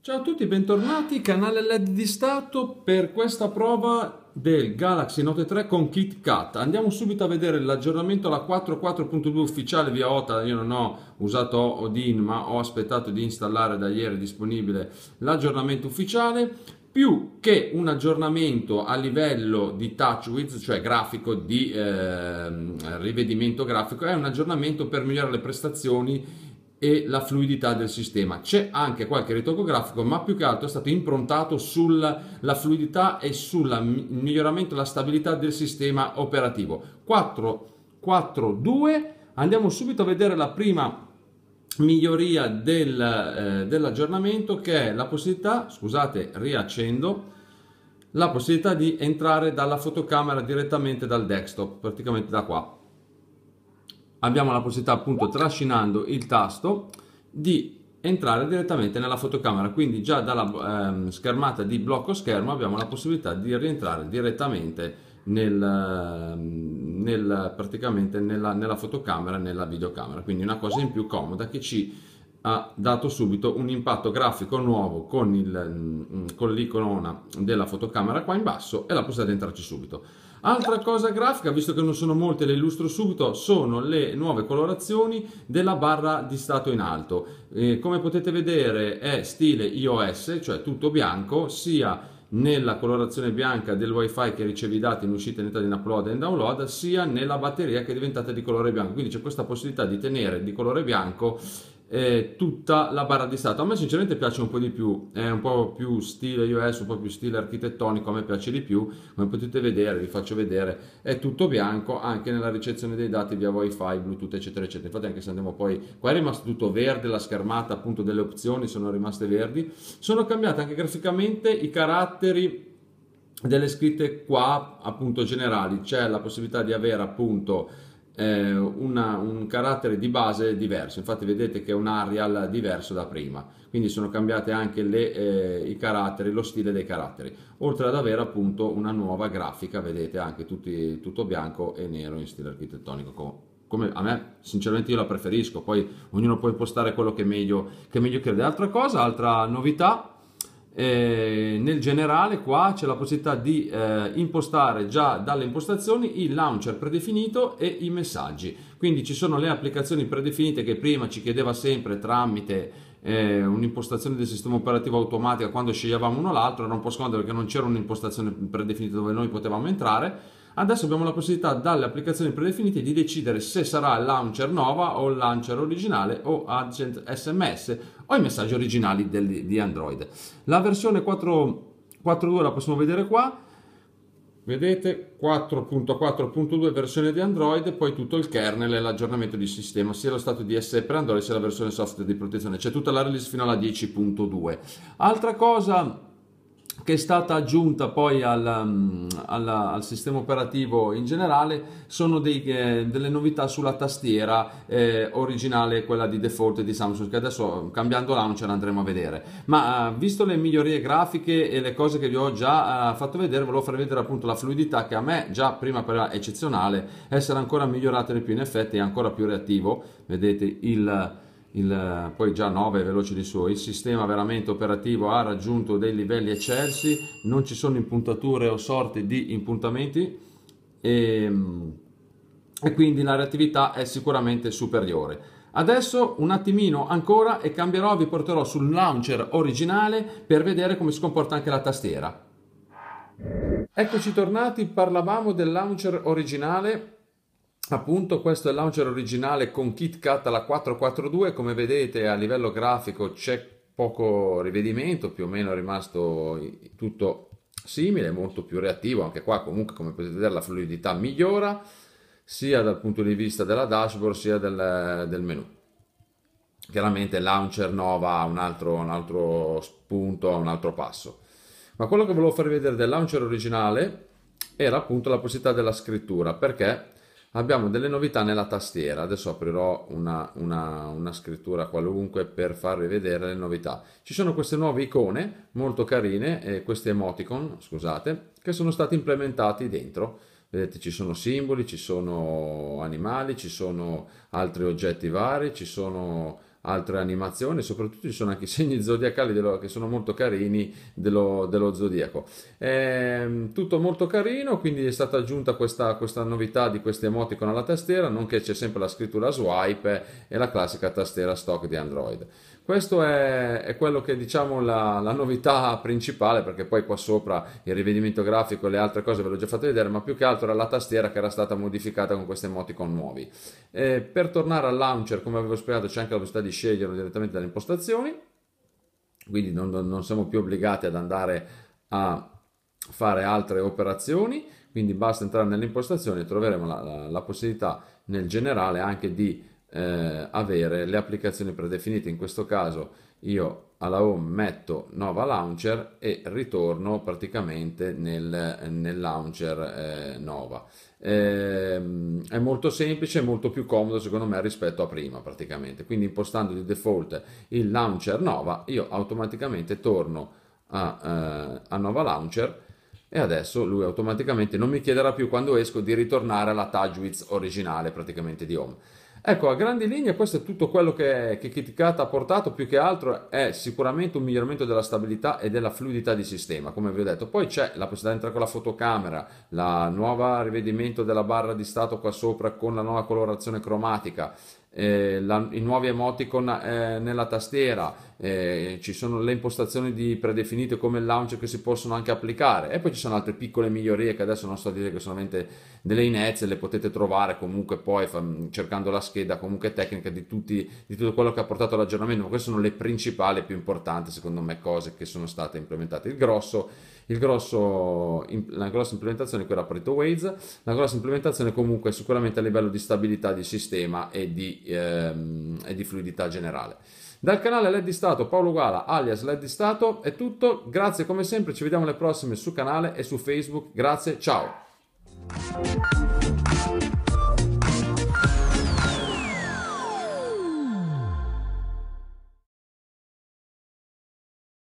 Ciao a tutti, bentornati, canale LED di Stato per questa prova del Galaxy Note 3 con KitKat. Andiamo subito a vedere l'aggiornamento alla 4.4.2 ufficiale via OTA, io non ho usato Odin ma ho aspettato di installare da ieri disponibile l'aggiornamento ufficiale più che un aggiornamento a livello di touch width, cioè grafico di eh, rivedimento grafico, è un aggiornamento per migliorare le prestazioni e la fluidità del sistema. C'è anche qualche ritocco grafico, ma più che altro è stato improntato sulla fluidità e sul miglioramento della stabilità del sistema operativo. 4, Andiamo subito a vedere la prima miglioria del, eh, dell'aggiornamento che è la possibilità, scusate, riaccendo, la possibilità di entrare dalla fotocamera direttamente dal desktop, praticamente da qua. Abbiamo la possibilità appunto trascinando il tasto di entrare direttamente nella fotocamera, quindi già dalla eh, schermata di blocco schermo abbiamo la possibilità di rientrare direttamente nel, ehm, nel, praticamente nella, nella fotocamera e nella videocamera, quindi una cosa in più comoda che ci ha dato subito un impatto grafico nuovo con, il, mm, con l'icona della fotocamera qua in basso e la possiamo di entrarci subito. Altra cosa grafica, visto che non sono molte, le illustro subito, sono le nuove colorazioni della barra di stato in alto. Eh, come potete vedere è stile iOS, cioè tutto bianco, sia nella colorazione bianca del wifi che ricevi i dati in uscita in età di upload e download sia nella batteria che è diventata di colore bianco quindi c'è questa possibilità di tenere di colore bianco eh, tutta la barra di stato. A me sinceramente piace un po' di più, è un po' più stile iOS, un po' più stile architettonico, a me piace di più, come potete vedere, vi faccio vedere, è tutto bianco anche nella ricezione dei dati via wifi, bluetooth eccetera eccetera. Infatti anche se andiamo poi, qua è rimasto tutto verde, la schermata appunto delle opzioni sono rimaste verdi, sono cambiati anche graficamente i caratteri delle scritte qua appunto generali, c'è la possibilità di avere appunto eh, una, un carattere di base diverso, infatti vedete che è un Arial diverso da prima, quindi sono cambiate anche le, eh, i caratteri, lo stile dei caratteri, oltre ad avere appunto una nuova grafica, vedete anche tutti, tutto bianco e nero in stile architettonico, come a me sinceramente io la preferisco, poi ognuno può impostare quello che meglio, che meglio crede. Altra cosa, altra novità, eh, nel generale qua c'è la possibilità di eh, impostare già dalle impostazioni il launcher predefinito e i messaggi quindi ci sono le applicazioni predefinite che prima ci chiedeva sempre tramite eh, un'impostazione del sistema operativo automatica quando sceglievamo uno o l'altro era un po' scomodo perché non c'era un'impostazione predefinita dove noi potevamo entrare Adesso abbiamo la possibilità dalle applicazioni predefinite di decidere se sarà il launcher Nova o il launcher originale o agent SMS o i messaggi originali del, di Android. La versione 4.2 la possiamo vedere qua. Vedete 4.4.2 versione di Android, poi tutto il kernel e l'aggiornamento di sistema, sia lo stato di S per Android sia la versione software di protezione, c'è tutta la release fino alla 10.2. Altra cosa che è stata aggiunta poi al, mm, al, al sistema operativo in generale sono dei, eh, delle novità sulla tastiera eh, originale, quella di default di Samsung, che adesso cambiando l'anno ce l'andremo a vedere. Ma eh, visto le migliorie grafiche e le cose che vi ho già eh, fatto vedere, volevo far vedere appunto la fluidità che a me già prima era eccezionale, essere ancora migliorata di più in effetti è ancora più reattivo. Vedete il il, poi già 9 veloci di suo, il sistema veramente operativo ha raggiunto dei livelli eccelsi, non ci sono impuntature o sorti di impuntamenti e, ehm, e quindi la reattività è sicuramente superiore. Adesso un attimino ancora e cambierò, vi porterò sul launcher originale per vedere come si comporta anche la tastiera. Eccoci tornati, parlavamo del launcher originale Appunto questo è il launcher originale con KitKat alla 442, come vedete a livello grafico c'è poco rivedimento, più o meno è rimasto tutto simile, molto più reattivo, anche qua comunque come potete vedere la fluidità migliora sia dal punto di vista della dashboard sia del, del menu. Chiaramente il launcher Nova ha un altro, un altro spunto, ha un altro passo. Ma quello che volevo farvi vedere del launcher originale era appunto la possibilità della scrittura, perché abbiamo delle novità nella tastiera. Adesso aprirò una, una, una, scrittura qualunque per farvi vedere le novità. Ci sono queste nuove icone molto carine, eh, questi emoticon, scusate, che sono stati implementati dentro. Vedete, ci sono simboli, ci sono animali, ci sono altri oggetti vari, ci sono altre animazioni, soprattutto ci sono anche i segni zodiacali dello, che sono molto carini dello, dello zodiaco. È ehm, tutto molto carino, quindi è stata aggiunta questa, questa novità di questi emoticon alla tastiera, nonché c'è sempre la scrittura swipe e la classica tastiera stock di Android. Questo è, è quello che diciamo, la, la, novità principale, perché poi qua sopra il rivedimento grafico e le altre cose ve l'ho già fatto vedere, ma più che altro era la tastiera che era stata modificata con questi emoticon nuovi. Eh, per tornare al launcher, come avevo spiegato, c'è anche la possibilità di sceglierlo direttamente dalle impostazioni, quindi non, non siamo più obbligati ad andare a fare altre operazioni, quindi basta entrare nelle impostazioni e troveremo la, la, la possibilità nel generale anche di eh, avere le applicazioni predefinite. In questo caso io alla home metto Nova Launcher e ritorno praticamente nel, nel launcher eh, Nova. Ehm, è molto semplice, molto più comodo secondo me rispetto a prima praticamente. Quindi impostando di default il launcher Nova io automaticamente torno a, eh, a Nova Launcher e adesso lui automaticamente non mi chiederà più quando esco di ritornare alla Tajwiz originale praticamente di home. Ecco, a grandi linee questo è tutto quello che, che Kitkata ha portato, più che altro è sicuramente un miglioramento della stabilità e della fluidità di sistema, come vi ho detto. Poi c'è la possibilità di entrare con la fotocamera, la nuova rivedimento della barra di stato qua sopra con la nuova colorazione cromatica, eh, la, i nuovi emoticon eh, nella tastiera, eh, ci sono le impostazioni di predefinite come il launcher che si possono anche applicare e poi ci sono altre piccole migliorie che adesso non sto a dire che sono solamente delle inezie, le potete trovare comunque poi cercando la scheda comunque tecnica di, tutti, di tutto quello che ha portato all'aggiornamento, ma queste sono le principali, più importanti secondo me cose che sono state implementate. Il grosso grosso, la grossa implementazione qui era Pareto Waves, la grossa implementazione comunque è sicuramente a livello di stabilità di sistema e di, ehm, e di fluidità generale. Dal canale LED di Stato Paolo Guala alias LED di Stato è tutto, grazie come sempre, ci vediamo alle prossime su canale e su Facebook, grazie, ciao!